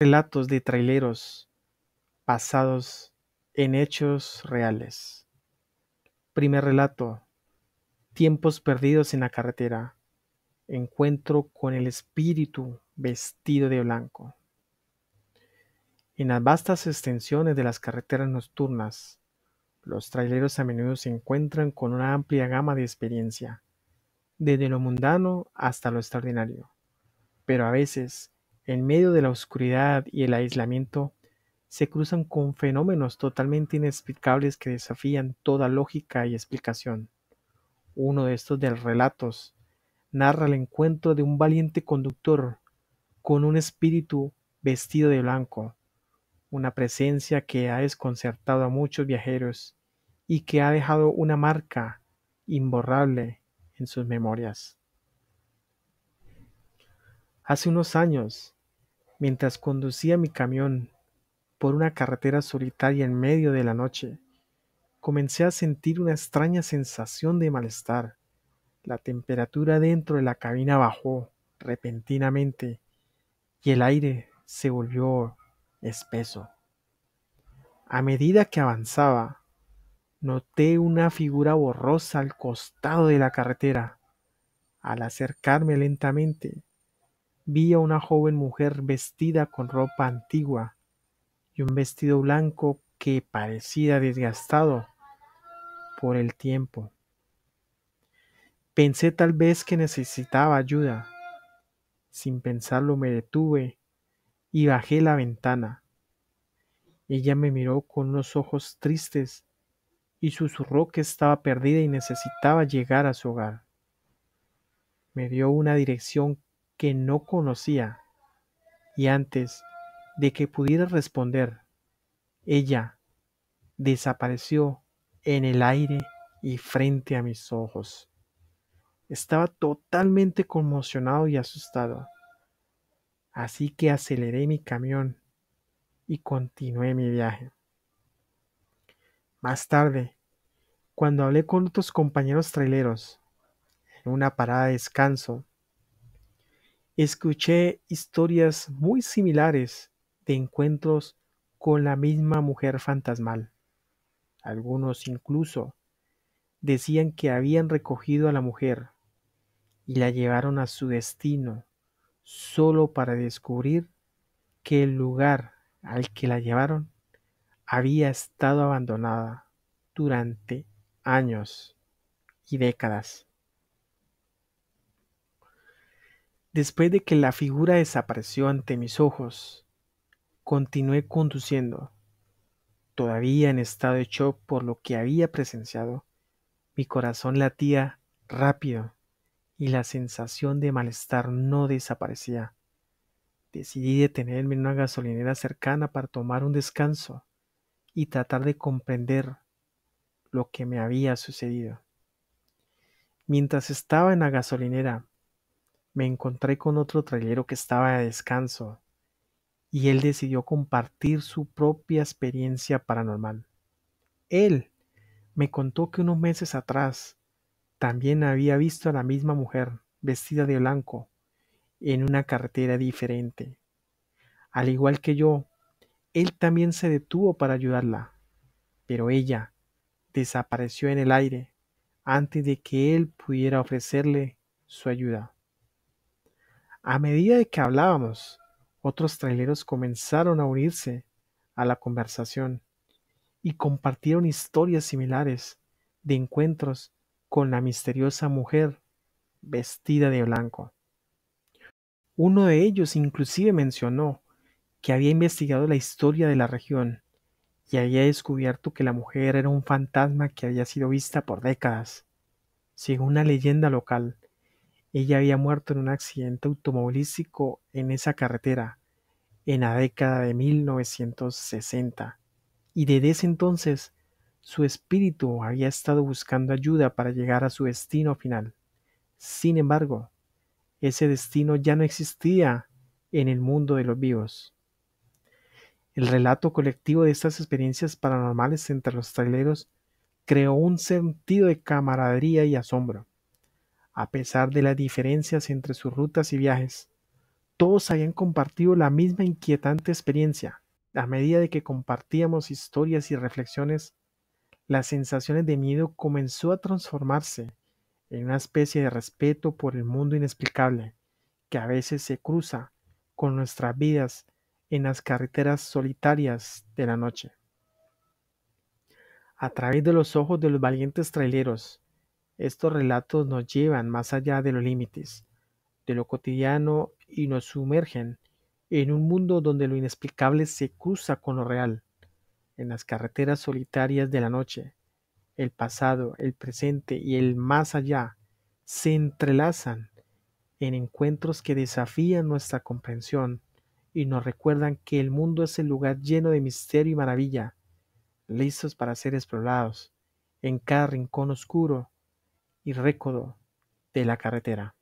Relatos de traileros basados en hechos reales. Primer relato. Tiempos perdidos en la carretera. Encuentro con el espíritu vestido de blanco. En las vastas extensiones de las carreteras nocturnas, los traileros a menudo se encuentran con una amplia gama de experiencia, desde lo mundano hasta lo extraordinario. Pero a veces, en medio de la oscuridad y el aislamiento, se cruzan con fenómenos totalmente inexplicables que desafían toda lógica y explicación. Uno de estos de relatos narra el encuentro de un valiente conductor con un espíritu vestido de blanco, una presencia que ha desconcertado a muchos viajeros y que ha dejado una marca imborrable en sus memorias. Hace unos años, mientras conducía mi camión por una carretera solitaria en medio de la noche, comencé a sentir una extraña sensación de malestar. La temperatura dentro de la cabina bajó repentinamente y el aire se volvió espeso. A medida que avanzaba, noté una figura borrosa al costado de la carretera. Al acercarme lentamente, vi a una joven mujer vestida con ropa antigua y un vestido blanco que parecía desgastado por el tiempo. Pensé tal vez que necesitaba ayuda. Sin pensarlo me detuve y bajé la ventana. Ella me miró con unos ojos tristes y susurró que estaba perdida y necesitaba llegar a su hogar. Me dio una dirección que no conocía, y antes de que pudiera responder, ella desapareció en el aire y frente a mis ojos. Estaba totalmente conmocionado y asustado, así que aceleré mi camión y continué mi viaje. Más tarde, cuando hablé con otros compañeros traileros en una parada de descanso, Escuché historias muy similares de encuentros con la misma mujer fantasmal. Algunos incluso decían que habían recogido a la mujer y la llevaron a su destino solo para descubrir que el lugar al que la llevaron había estado abandonada durante años y décadas. Después de que la figura desapareció ante mis ojos, continué conduciendo. Todavía en estado de shock por lo que había presenciado, mi corazón latía rápido y la sensación de malestar no desaparecía. Decidí detenerme en una gasolinera cercana para tomar un descanso y tratar de comprender lo que me había sucedido. Mientras estaba en la gasolinera, me encontré con otro trailero que estaba a descanso y él decidió compartir su propia experiencia paranormal. Él me contó que unos meses atrás también había visto a la misma mujer vestida de blanco en una carretera diferente. Al igual que yo, él también se detuvo para ayudarla, pero ella desapareció en el aire antes de que él pudiera ofrecerle su ayuda. A medida de que hablábamos, otros traileros comenzaron a unirse a la conversación y compartieron historias similares de encuentros con la misteriosa mujer vestida de blanco. Uno de ellos inclusive mencionó que había investigado la historia de la región y había descubierto que la mujer era un fantasma que había sido vista por décadas, según una leyenda local ella había muerto en un accidente automovilístico en esa carretera en la década de 1960 y desde ese entonces su espíritu había estado buscando ayuda para llegar a su destino final. Sin embargo, ese destino ya no existía en el mundo de los vivos. El relato colectivo de estas experiencias paranormales entre los traileros creó un sentido de camaradería y asombro. A pesar de las diferencias entre sus rutas y viajes, todos habían compartido la misma inquietante experiencia. A medida de que compartíamos historias y reflexiones, las sensaciones de miedo comenzó a transformarse en una especie de respeto por el mundo inexplicable que a veces se cruza con nuestras vidas en las carreteras solitarias de la noche. A través de los ojos de los valientes traileros, estos relatos nos llevan más allá de los límites, de lo cotidiano y nos sumergen en un mundo donde lo inexplicable se cruza con lo real, en las carreteras solitarias de la noche. El pasado, el presente y el más allá se entrelazan en encuentros que desafían nuestra comprensión y nos recuerdan que el mundo es el lugar lleno de misterio y maravilla, listos para ser explorados. En cada rincón oscuro y récord de la carretera.